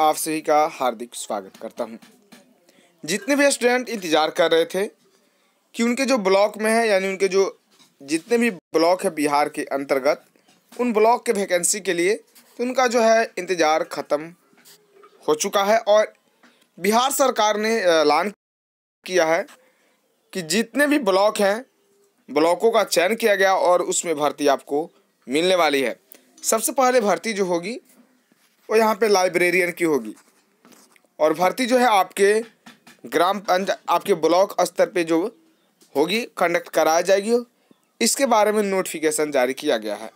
आप सभी का हार्दिक स्वागत करता हूं। जितने भी स्टूडेंट इंतज़ार कर रहे थे कि उनके जो ब्लॉक में है यानी उनके जो जितने भी ब्लॉक है बिहार के अंतर्गत उन ब्लॉक के वैकेंसी के लिए तो उनका जो है इंतज़ार ख़त्म हो चुका है और बिहार सरकार ने ऐलान किया है कि जितने भी ब्लॉक हैं ब्लॉकों का चयन किया गया और उसमें भर्ती आपको मिलने वाली है सबसे पहले भर्ती जो होगी और यहाँ पे लाइब्रेरियन की होगी और भर्ती जो है आपके ग्राम पंचायत आपके ब्लॉक स्तर पे जो होगी कंडक्ट कराया जाएगी इसके बारे में नोटिफिकेशन जारी किया गया है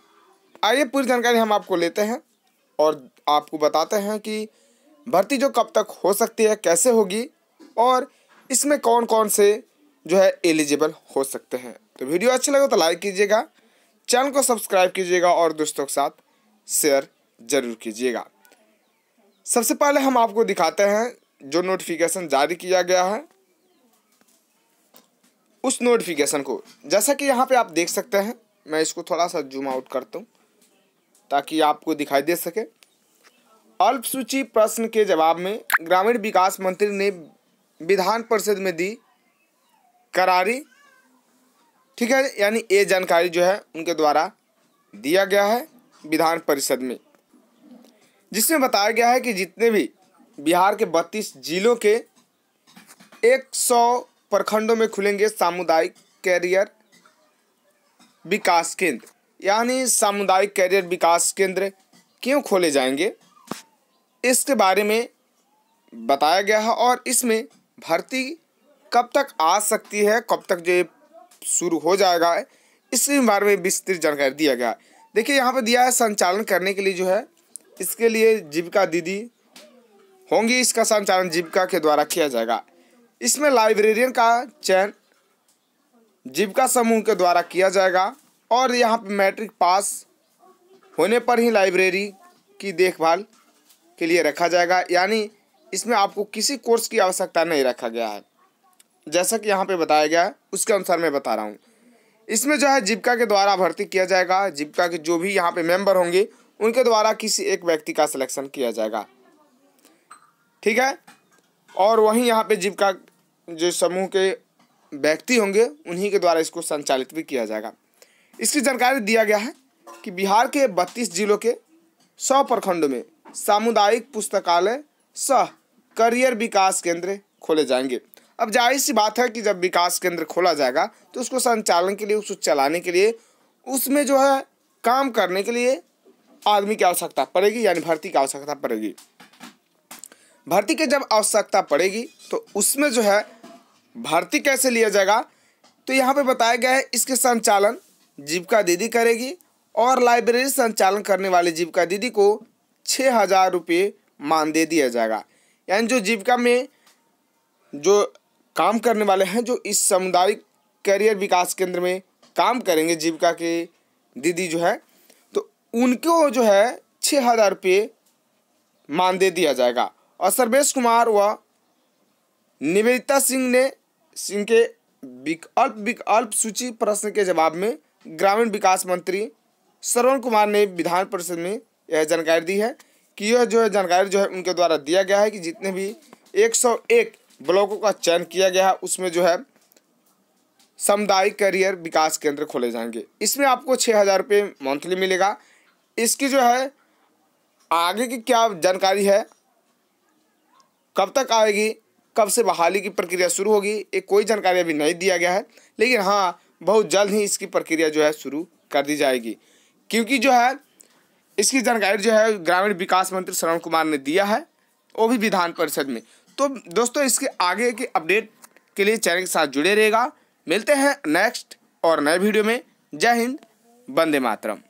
आइए पूरी जानकारी हम आपको लेते हैं और आपको बताते हैं कि भर्ती जो कब तक हो सकती है कैसे होगी और इसमें कौन कौन से जो है एलिजिबल हो सकते हैं तो वीडियो अच्छा लगे तो लाइक कीजिएगा चैनल को सब्सक्राइब कीजिएगा और दोस्तों के साथ शेयर ज़रूर कीजिएगा सबसे पहले हम आपको दिखाते हैं जो नोटिफिकेशन जारी किया गया है उस नोटिफिकेशन को जैसा कि यहाँ पे आप देख सकते हैं मैं इसको थोड़ा सा जूम आउट करता हूँ ताकि आपको दिखाई दे सके अल्पसूची प्रश्न के जवाब में ग्रामीण विकास मंत्री ने विधान परिषद में दी करारी ठीक है यानी ये जानकारी जो है उनके द्वारा दिया गया है विधान परिषद में जिसमें बताया गया है कि जितने भी बिहार के बत्तीस जिलों के 100 प्रखंडों में खुलेंगे सामुदायिक कैरियर विकास केंद्र यानी सामुदायिक कैरियर विकास केंद्र क्यों खोले जाएंगे इसके बारे में बताया गया है और इसमें भर्ती कब तक आ सकती है कब तक जो शुरू हो जाएगा इसके बारे में विस्तृत जानकारी दिया गया है देखिए यहाँ पर दिया है संचालन करने के लिए जो है इसके लिए जीविका दीदी होंगी इसका संचालन जीविका के द्वारा किया जाएगा इसमें लाइब्रेरियन का चयन जीविका समूह के द्वारा किया जाएगा और यहाँ पर मैट्रिक पास होने पर ही लाइब्रेरी की देखभाल के लिए रखा जाएगा यानी इसमें आपको किसी कोर्स की आवश्यकता नहीं रखा गया है जैसा कि यहाँ पे बताया गया है उसके अनुसार मैं बता रहा हूँ इसमें जो है जीविका के द्वारा भर्ती किया जाएगा जीविका के जो भी यहाँ पे मेंबर होंगे उनके द्वारा किसी एक व्यक्ति का सिलेक्शन किया जाएगा ठीक है और वहीं यहाँ पे जीविका जो समूह के व्यक्ति होंगे उन्हीं के द्वारा इसको संचालित भी किया जाएगा इसकी जानकारी दिया गया है कि बिहार के बत्तीस जिलों के सौ प्रखंडों में सामुदायिक पुस्तकालय सह करियर विकास केंद्र खोले जाएंगे अब जाहिर सी बात है कि जब विकास केंद्र खोला जाएगा तो उसको संचालन के लिए उसको चलाने के लिए उसमें जो है काम करने के लिए आदमी की आवश्यकता पड़ेगी यानी भर्ती की आवश्यकता पड़ेगी भर्ती की जब आवश्यकता पड़ेगी तो उसमें जो है भर्ती कैसे लिया जाएगा तो यहाँ पे बताया गया है इसके संचालन जीविका दीदी करेगी और लाइब्रेरी संचालन करने वाले जीविका दीदी को छः हज़ार रुपये मान दे दिया जाएगा यानी जो जीविका में जो काम करने वाले हैं जो इस सामुदायिक करियर विकास केंद्र में काम करेंगे जीविका के दीदी जो है उनको जो है छः हज़ार रुपये मानदेय दिया जाएगा और सर्वेश कुमार व निवेदिता सिंह ने सिंह के विकल्प विकल्प सूची प्रश्न के जवाब में ग्रामीण विकास मंत्री श्रवण कुमार ने विधान परिषद में यह जानकारी दी है कि यह जो है जानकारी जो है उनके द्वारा दिया गया है कि जितने भी 101 ब्लॉकों का चयन किया गया है उसमें जो है सामुदायिक करियर विकास केंद्र खोले जाएंगे इसमें आपको छः हज़ार रुपये मंथली मिलेगा इसकी जो है आगे की क्या जानकारी है कब तक आएगी कब से बहाली की प्रक्रिया शुरू होगी ये कोई जानकारी अभी नहीं दिया गया है लेकिन हाँ बहुत जल्द ही इसकी प्रक्रिया जो है शुरू कर दी जाएगी क्योंकि जो है इसकी जानकारी जो है ग्रामीण विकास मंत्री श्रवण कुमार ने दिया है वो भी विधान परिषद में तो दोस्तों इसके आगे के अपडेट के लिए चैनल के साथ जुड़े रहेगा मिलते हैं नेक्स्ट और नए वीडियो में जय हिंद वंदे मातरम